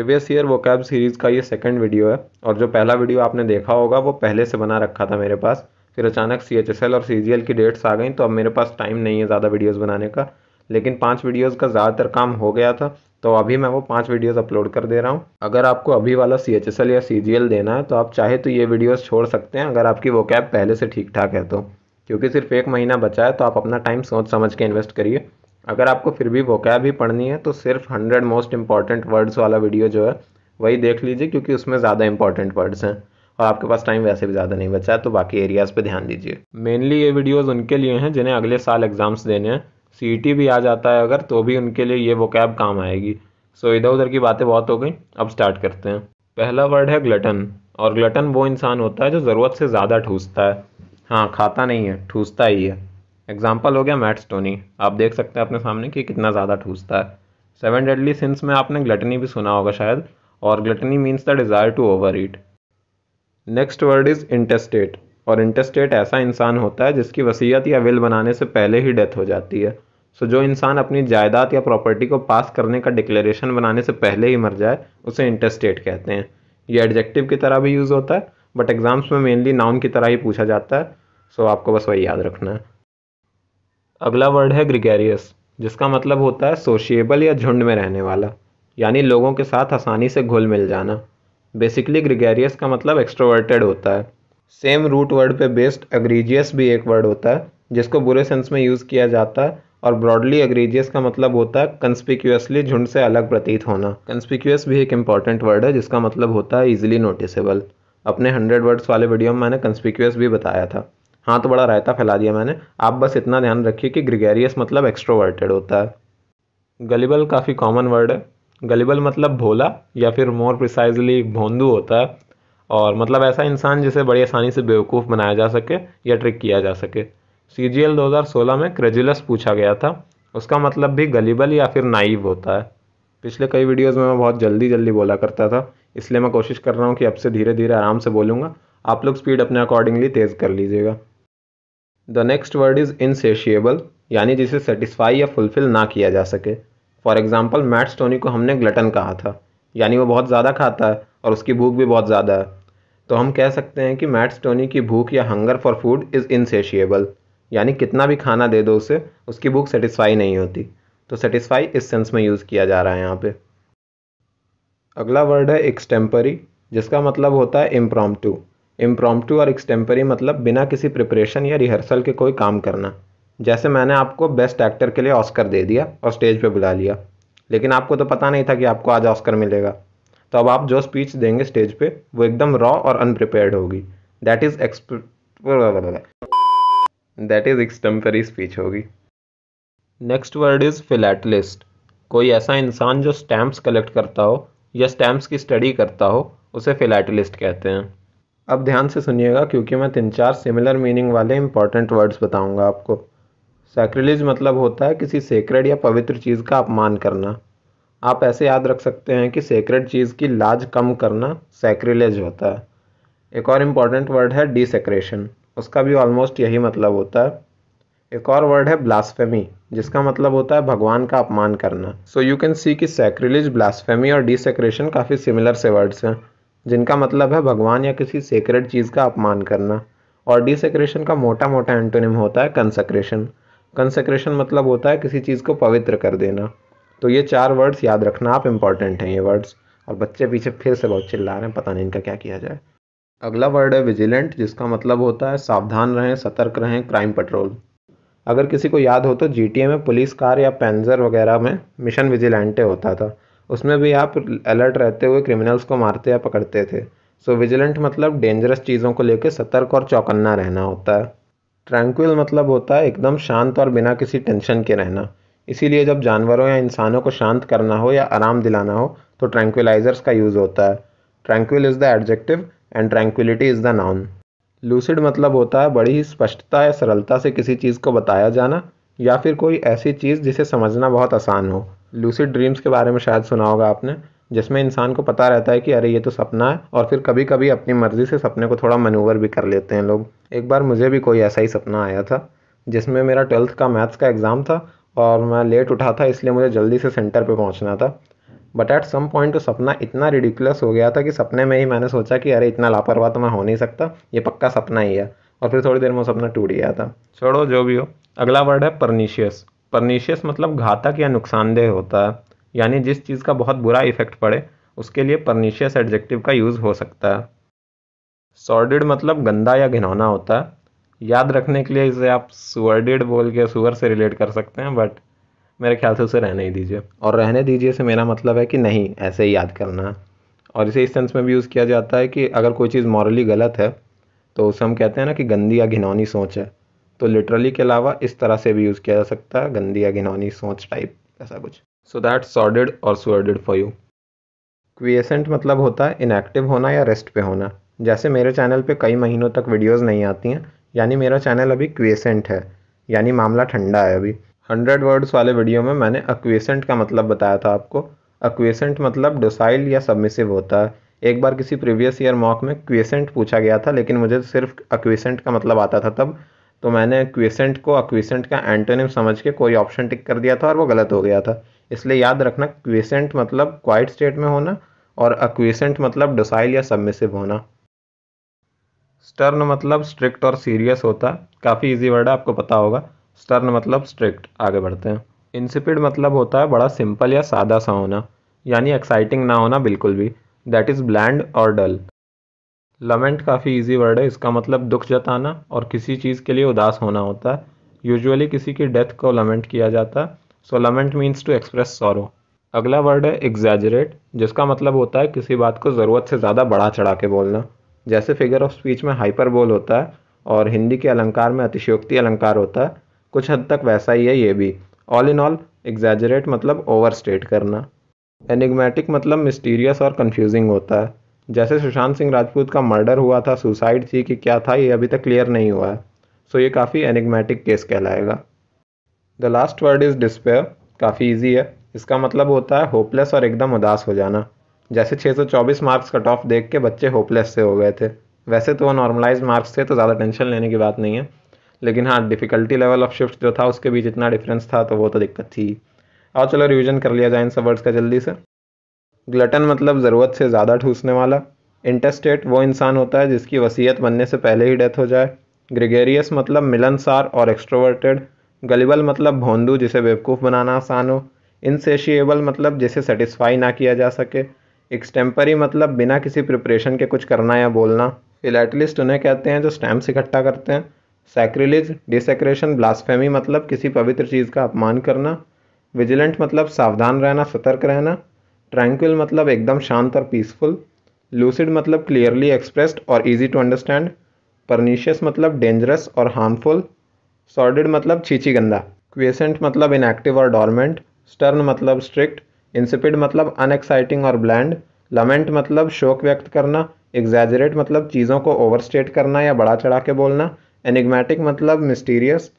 previous year vocab series का ये second video है और जो पहला वीडियो आपने देखा होगा वो पहले से बना रखा था मेरे पास फिर अचानक सी और सी की डेट्स आ गई तो अब मेरे पास टाइम नहीं है ज़्यादा वीडियोज़ बनाने का लेकिन पाँच वीडियोज़ का ज़्यादातर काम हो गया था तो अभी मैं वो पाँच वीडियोस अपलोड कर दे रहा हूँ अगर आपको अभी वाला सी एच एस एल या सी जी एल देना है तो आप चाहे तो ये वीडियोज़ छोड़ सकते हैं अगर आपकी वो कैब पहले से ठीक ठाक है तो क्योंकि सिर्फ एक महीना बचा है तो आप अपना टाइम सोच समझ के इन्वेस्ट करिए अगर आपको फिर भी वोकैब ही पढ़नी है तो सिर्फ हंड्रेड मोस्ट इंपॉर्टेंट वर्ड्स वाला वीडियो जो है वही देख लीजिए क्योंकि उसमें ज़्यादा इंपॉर्टेंट वर्ड्स हैं और आपके पास टाइम वैसे भी ज़्यादा नहीं बचा है तो बाकी एरियाज़ पे ध्यान दीजिए मेनली ये वीडियोस उनके लिए हैं जिन्हें अगले साल एग्ज़ाम्स देने हैं सी e भी आ जाता है अगर तो भी उनके लिए ये वो कैब काम आएगी सो इधर उधर की बातें बहुत हो गई अब स्टार्ट करते हैं पहला वर्ड है ग्लटन और ग्लटन वो इंसान होता है जो ज़रूरत से ज़्यादा ठूसता है हाँ खाता नहीं है ठूसता ही है एग्जाम्पल हो गया मैट स्टोनी आप देख सकते हैं अपने सामने कि कितना ज़्यादा ठूसता है सेवन डेडली सिंस में आपने ग्लटनी भी सुना होगा शायद और gluttony means the desire to over eat next word is intestate और इंटेस्टेट ऐसा इंसान होता है जिसकी वसीयत या विल बनाने से पहले ही डेथ हो जाती है सो so, जो इंसान अपनी जायदाद या प्रॉपर्टी को पास करने का डिक्लेरेशन बनाने से पहले ही मर जाए उसे इंटेस्टेट कहते हैं ये एडजेक्टिव की तरह भी यूज़ होता है बट एग्ज़ाम्स में मेनली नाउन की तरह ही पूछा जाता है सो so, आपको बस वही याद रखना है अगला वर्ड है ग्रिगेरियस जिसका मतलब होता है सोशिएबल या झुंड में रहने वाला यानी लोगों के साथ आसानी से घुल मिल जाना बेसिकली ग्रिगेरियस का मतलब एक्सट्रोवर्टेड होता है सेम रूट वर्ड पे बेस्ड अग्रीजियस भी एक वर्ड होता है जिसको बुरे सेंस में यूज़ किया जाता है और ब्रॉडली अग्रीजियस का मतलब होता है कंस्पिक्यूसली झुंड से अलग प्रतीत होना कंस्पिक्यूस भी एक इंपॉर्टेंट वर्ड है जिसका मतलब होता है ईजिली नोटिसेबल अपने हंड्रेड वर्ड्स वाले वीडियो में मैंने कंस्पिक्यूस भी बताया था हाँ तो बड़ा रायता फैला दिया मैंने आप बस इतना ध्यान रखिए कि ग्रिगेरियस मतलब एक्स्ट्रोवर्टेड होता है गलिबल काफ़ी कॉमन वर्ड है गलिबल मतलब भोला या फिर मोर प्रिसाइजली भोंदू होता है और मतलब ऐसा इंसान जिसे बड़ी आसानी से बेवकूफ़ बनाया जा सके या ट्रिक किया जा सके सी जी एल दो हज़ार सोलह में क्रेजुलस पूछा गया था उसका मतलब भी गलीबल या फिर नाइव होता है पिछले कई वीडियोस में मैं बहुत जल्दी जल्दी बोला करता था इसलिए मैं कोशिश कर रहा हूँ कि अब से धीरे धीरे आराम से बोलूँगा आप लोग स्पीड अपने अकॉर्डिंगली तेज़ कर लीजिएगा the next word is insatiable यानी जिसे सेटिस्फाई या फुलफिल ना किया जा सके फॉर एग्ज़ाम्पल मैट्स टोनी को हमने ग्लटन कहा था यानी वो बहुत ज़्यादा खाता है और उसकी भूख भी बहुत ज़्यादा है तो हम कह सकते हैं कि मैट्स टोनी की भूख या hunger for food is insatiable यानी कितना भी खाना दे दो उसे उसकी भूख सेटिस्फाई नहीं होती तो सेटिस्फाई इस सेंस में यूज़ किया जा रहा है यहाँ पे अगला वर्ड है एक्सटेम्परी जिसका मतलब होता है इम्प्रॉम इम्प्रॉम्प्टू और एक्सटेम्परी मतलब बिना किसी प्रिपरेशन या रिहर्सल के कोई काम करना जैसे मैंने आपको बेस्ट एक्टर के लिए ऑस्कर दे दिया और स्टेज पे बुला लिया लेकिन आपको तो पता नहीं था कि आपको आज ऑस्कर मिलेगा तो अब आप जो स्पीच देंगे स्टेज पे वो एकदम रॉ और अनप्रिपेयर्ड होगी that is ex that is extempore speech होगी नेक्स्ट वर्ड इज़ फिलैटलिस्ट कोई ऐसा इंसान जो स्टैम्प्स कलेक्ट करता हो या स्टैम्प्स की स्टडी करता हो उसे फिलैटलिस्ट कहते हैं अब ध्यान से सुनिएगा क्योंकि मैं तीन चार सिमिलर मीनिंग वाले इंपॉर्टेंट वर्ड्स बताऊंगा आपको सैक्रिलिज मतलब होता है किसी सेक्रेड या पवित्र चीज़ का अपमान करना आप ऐसे याद रख सकते हैं कि सेक्रेड चीज़ की लाज कम करना सैक्रिलेज होता है एक और इम्पॉर्टेंट वर्ड है डिसेक्रेशन उसका भी ऑलमोस्ट यही मतलब होता है एक और वर्ड है ब्लास्फेमी जिसका मतलब होता है भगवान का अपमान करना सो यू कैन सी कि सैक्रिलिज ब्लास्फेमी और डिसेक्रेशन काफ़ी सिमिलर से वर्ड्स हैं जिनका मतलब है भगवान या किसी सेक्रेट चीज़ का अपमान करना और डिसेक्रेशन का मोटा मोटा एंटोनिम होता है कंसक्रेशन कंसक्रेशन मतलब होता है किसी चीज़ को पवित्र कर देना तो ये चार वर्ड्स याद रखना आप इम्पॉर्टेंट हैं ये वर्ड्स और बच्चे पीछे फिर से बहुत चिल्ला रहे हैं पता नहीं इनका क्या किया जाए अगला वर्ड है विजिलेंट जिसका मतलब होता है सावधान रहें सतर्क रहें क्राइम पेट्रोल अगर किसी को याद हो तो जी में पुलिस कार या पेंजर वगैरह में मिशन विजिलेंटे होता था उसमें भी आप अलर्ट रहते हुए क्रिमिनल्स को मारते या पकड़ते थे सो विजिलेंट मतलब डेंजरस चीज़ों को लेकर सतर्क और चौकन्ना रहना होता है ट्रैंक्विल मतलब होता है एकदम शांत और बिना किसी टेंशन के रहना इसीलिए जब जानवरों या इंसानों को शांत करना हो या आराम दिलाना हो तो ट्रैंक्विलाइजर्स का यूज़ होता है tranquil is the adjective and tranquillity is the noun lucid मतलब होता है बड़ी ही स्पष्टता या सरलता से किसी चीज़ को बताया जाना या फिर कोई ऐसी चीज़ जिसे समझना बहुत आसान हो लूसिड ड्रीम्स के बारे में शायद सुना होगा आपने जिसमें इंसान को पता रहता है कि अरे ये तो सपना है और फिर कभी कभी अपनी मर्ज़ी से सपने को थोड़ा मनूवर भी कर लेते हैं लोग एक बार मुझे भी कोई ऐसा ही सपना आया था जिसमें मेरा ट्वेल्थ का मैथ्स का एग्ज़ाम था और मैं लेट उठा था इसलिए मुझे जल्दी से सेंटर पर पहुँचना था बट एट सम पॉइंट तो सपना इतना रिडिकुलस हो गया था कि सपने में ही मैंने सोचा कि अरे इतना लापरवाह तो मैं हो नहीं सकता ये पक्का सपना ही है और फिर थोड़ी देर में सपना टूट गया था छोड़ो जो भी हो अगला वर्ड है परनीशियस परनीशियस मतलब घातक या नुकसानदेह होता है यानी जिस चीज़ का बहुत बुरा इफेक्ट पड़े उसके लिए परनीशियस एडजेक्टिव का यूज़ हो सकता है सॉर्डिड मतलब गंदा या घिनौना होता है याद रखने के लिए इसे आप सुअर्डिड बोल के सुअर से रिलेट कर सकते हैं बट मेरे ख्याल से उसे रहने ही दीजिए और रहने दीजिए से मेरा मतलब है कि नहीं ऐसे ही याद करना और इसे इस सेंस में भी यूज़ किया जाता है कि अगर कोई चीज़ मॉरली गलत है तो उसे हम कहते हैं ना कि गंदी या घिनौनी सोच है तो लिटरली के अलावा इस तरह से भी यूज़ किया जा सकता है गंदी या घिनौनी सोच टाइप ऐसा कुछ सो दैट सॉर्डेड और सुअर्डेड फॉर यू क्विएसेंट मतलब होता है इनएक्टिव होना या रेस्ट पे होना जैसे मेरे चैनल पे कई महीनों तक वीडियोस नहीं आती हैं यानी मेरा चैनल अभी क्विएसेंट है यानी मामला ठंडा है अभी हंड्रेड वर्ड्स वाले वीडियो में मैंने अक्वेसेंट का मतलब बताया था आपको अक्वेसेंट मतलब डोसाइल या सबमिसिव होता है एक बार किसी प्रीवियस ईयर मॉक में क्वेसेंट पूछा गया था लेकिन मुझे सिर्फ अक्वेसेंट का मतलब आता था तब तो मैंने क्वेसेंट को अक्वेसेंट का एंटोनिम समझ के कोई ऑप्शन टिक कर दिया था और वो गलत हो गया था इसलिए याद रखना क्वेसेंट मतलब क्वाइट स्टेट में होना और अक्वेसेंट मतलब डोसाइल या सबमिसिव होना स्टर्न मतलब स्ट्रिक्ट और सीरियस होता काफ़ी इजी वर्ड है आपको पता होगा स्टर्न मतलब स्ट्रिक्ट आगे बढ़ते हैं इंसिपिड मतलब होता है बड़ा सिंपल या सादा सा होना यानी एक्साइटिंग ना होना बिल्कुल भी दैट इज़ ब्लैंड और डल लमेंट काफ़ी इजी वर्ड है इसका मतलब दुख जताना और किसी चीज़ के लिए उदास होना होता है यूजुअली किसी की डेथ को लमेंट किया जाता है so lament means to express sorrow अगला वर्ड है एग्जैजरेट जिसका मतलब होता है किसी बात को ज़रूरत से ज़्यादा बढ़ा चढ़ा के बोलना जैसे फिगर ऑफ स्पीच में बोल होता है और हिंदी के अलंकार में अतिशयोक्ति अलंकार होता है कुछ हद तक वैसा ही है ये भी ऑल इन ऑल एग्जैजरेट मतलब ओवर स्टेट करना एनिग्मेटिक मतलब मिस्टीरियस और कन्फ्यूजिंग होता है जैसे सुशांत सिंह राजपूत का मर्डर हुआ था सुसाइड थी कि क्या था ये अभी तक क्लियर नहीं हुआ है सो ये काफ़ी एनिग्मेटिक केस कहलाएगा the last word is despair काफ़ी ईजी है इसका मतलब होता है होपलेस और एकदम उदास हो जाना जैसे 624 मार्क्स कट ऑफ देख के बच्चे होपलेस से हो गए थे वैसे तो वो नॉर्मलाइज मार्क्स थे तो ज़्यादा टेंशन लेने की बात नहीं है लेकिन हाँ डिफ़िकल्टी लेवल ऑफ शिफ्ट जो था उसके बीच इतना डिफरेंस था तो वो तो दिक्कत थी और चलो रिविजन कर लिया जाए इन सब वर्ड्स का जल्दी से ग्लटन मतलब ज़रूरत से ज़्यादा ठूसने वाला इंटेस्टेट वो इंसान होता है जिसकी वसीयत बनने से पहले ही डेथ हो जाए ग्रिगेरियस मतलब मिलनसार और एक्सट्रोवर्टेड गलिबल मतलब भोंदू जिसे बेवकूफ़ बनाना आसान हो इनसेशिएबल मतलब जिसे सेटिस्फाई ना किया जा सके एक्सटेम्परी मतलब बिना किसी प्रिपरेशन के कुछ करना या बोलना फिलेटलिस्ट उन्हें कहते हैं जो स्टैम्प्स इकट्ठा करते हैं सैक्रिलिज डिसक्रेशन ब्लास्फेमी मतलब किसी पवित्र चीज़ का अपमान करना विजिलेंट मतलब सावधान रहना सतर्क रहना ट्रैंक्विल मतलब एकदम शांत और पीसफुल लूसिड मतलब क्लियरली एक्सप्रेस्ड और ईजी टू अंडरस्टैंड परनीशियस मतलब डेंजरस और हार्मफुल सॉर्डिड मतलब छीछी गंदा क्वेसेंट मतलब इनएक्टिव और डॉर्मेंट स्टर्न मतलब स्ट्रिक्ट इंसिपिड मतलब अनएक्साइटिंग और ब्लैंड लमेंट मतलब शोक व्यक्त करना एग्जैजरेट मतलब चीज़ों को ओवरस्टेट करना या बड़ा चढ़ा के बोलना एनिग्मेटिक मतलब मिस्टीरियस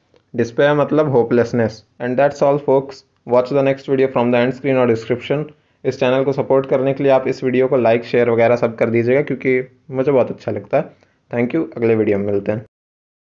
डिस्पेयर मतलब hopelessness and that's all folks watch the next video from the end screen और डिस्क्रिप्शन इस चैनल को सपोर्ट करने के लिए आप इस वीडियो को लाइक शेयर वगैरह सब कर दीजिएगा क्योंकि मुझे बहुत अच्छा लगता है थैंक यू अगले वीडियो में मिलते हैं